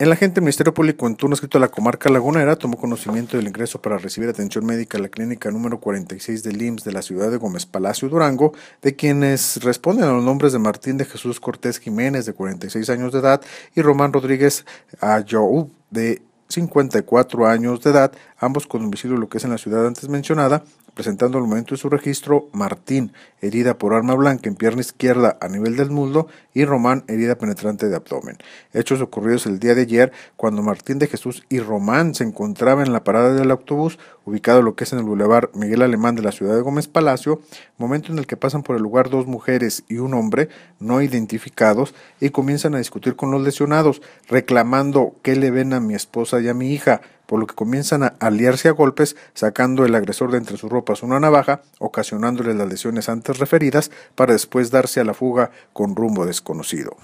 El agente del Ministerio Público en turno escrito a la comarca lagunera tomó conocimiento del ingreso para recibir atención médica a la clínica número 46 del IMSS de la ciudad de Gómez Palacio, Durango, de quienes responden a los nombres de Martín de Jesús Cortés Jiménez, de 46 años de edad, y Román Rodríguez Ayoub, de 54 años de edad, ambos con domicilio lo que es en la ciudad antes mencionada, presentando al momento de su registro Martín, herida por arma blanca en pierna izquierda a nivel del muslo, y Román, herida penetrante de abdomen. Hechos ocurridos el día de ayer cuando Martín de Jesús y Román se encontraban en la parada del autobús, ubicado lo que es en el Boulevard Miguel Alemán de la ciudad de Gómez Palacio, momento en el que pasan por el lugar dos mujeres y un hombre no identificados y comienzan a discutir con los lesionados, reclamando que le ven a mi esposa y a mi hija por lo que comienzan a aliarse a golpes, sacando el agresor de entre sus ropas una navaja, ocasionándole las lesiones antes referidas, para después darse a la fuga con rumbo desconocido.